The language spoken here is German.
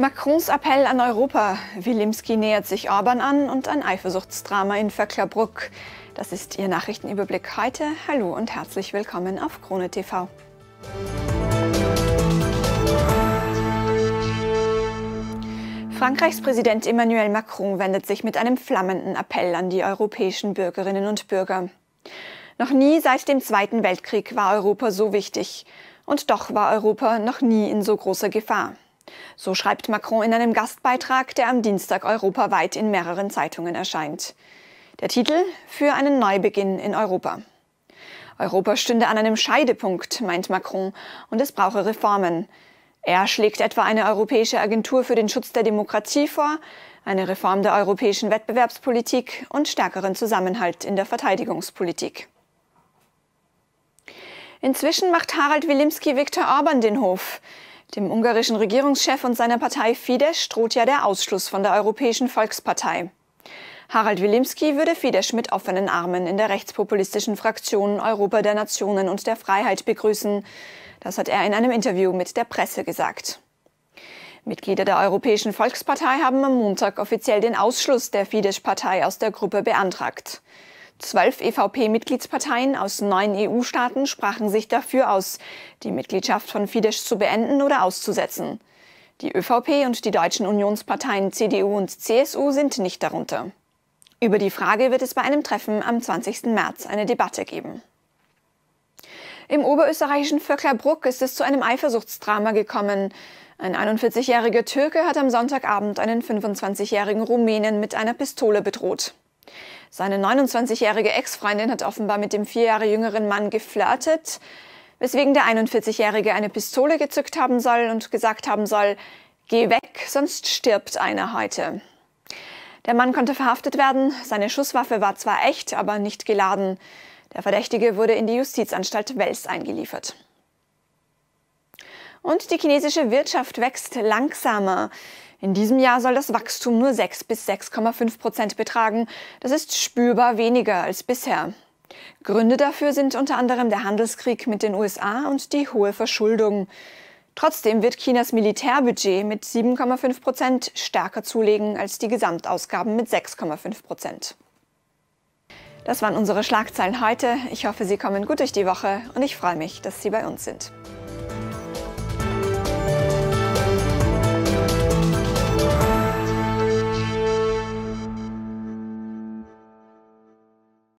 Macrons Appell an Europa. Wilimski nähert sich Orban an und ein Eifersuchtsdrama in Vöcklerbruck. Das ist Ihr Nachrichtenüberblick heute. Hallo und herzlich willkommen auf Krone TV. Frankreichs Präsident Emmanuel Macron wendet sich mit einem flammenden Appell an die europäischen Bürgerinnen und Bürger. Noch nie seit dem Zweiten Weltkrieg war Europa so wichtig. Und doch war Europa noch nie in so großer Gefahr. So schreibt Macron in einem Gastbeitrag, der am Dienstag europaweit in mehreren Zeitungen erscheint. Der Titel für einen Neubeginn in Europa. Europa stünde an einem Scheidepunkt, meint Macron, und es brauche Reformen. Er schlägt etwa eine europäische Agentur für den Schutz der Demokratie vor, eine Reform der europäischen Wettbewerbspolitik und stärkeren Zusammenhalt in der Verteidigungspolitik. Inzwischen macht Harald Wilimski Viktor Orban den Hof. Dem ungarischen Regierungschef und seiner Partei Fidesz droht ja der Ausschluss von der Europäischen Volkspartei. Harald Wilimski würde Fidesz mit offenen Armen in der rechtspopulistischen Fraktion Europa der Nationen und der Freiheit begrüßen. Das hat er in einem Interview mit der Presse gesagt. Mitglieder der Europäischen Volkspartei haben am Montag offiziell den Ausschluss der Fidesz-Partei aus der Gruppe beantragt. Zwölf EVP-Mitgliedsparteien aus neun EU-Staaten sprachen sich dafür aus, die Mitgliedschaft von Fidesz zu beenden oder auszusetzen. Die ÖVP und die deutschen Unionsparteien CDU und CSU sind nicht darunter. Über die Frage wird es bei einem Treffen am 20. März eine Debatte geben. Im oberösterreichischen Vöcklerbruck ist es zu einem Eifersuchtsdrama gekommen. Ein 41-jähriger Türke hat am Sonntagabend einen 25-jährigen Rumänen mit einer Pistole bedroht. Seine 29-jährige Ex-Freundin hat offenbar mit dem vier Jahre jüngeren Mann geflirtet, weswegen der 41-jährige eine Pistole gezückt haben soll und gesagt haben soll, geh weg, sonst stirbt einer heute. Der Mann konnte verhaftet werden, seine Schusswaffe war zwar echt, aber nicht geladen. Der Verdächtige wurde in die Justizanstalt Wels eingeliefert. Und die chinesische Wirtschaft wächst langsamer. In diesem Jahr soll das Wachstum nur 6 bis 6,5 Prozent betragen. Das ist spürbar weniger als bisher. Gründe dafür sind unter anderem der Handelskrieg mit den USA und die hohe Verschuldung. Trotzdem wird Chinas Militärbudget mit 7,5 Prozent stärker zulegen als die Gesamtausgaben mit 6,5 Prozent. Das waren unsere Schlagzeilen heute. Ich hoffe, Sie kommen gut durch die Woche und ich freue mich, dass Sie bei uns sind.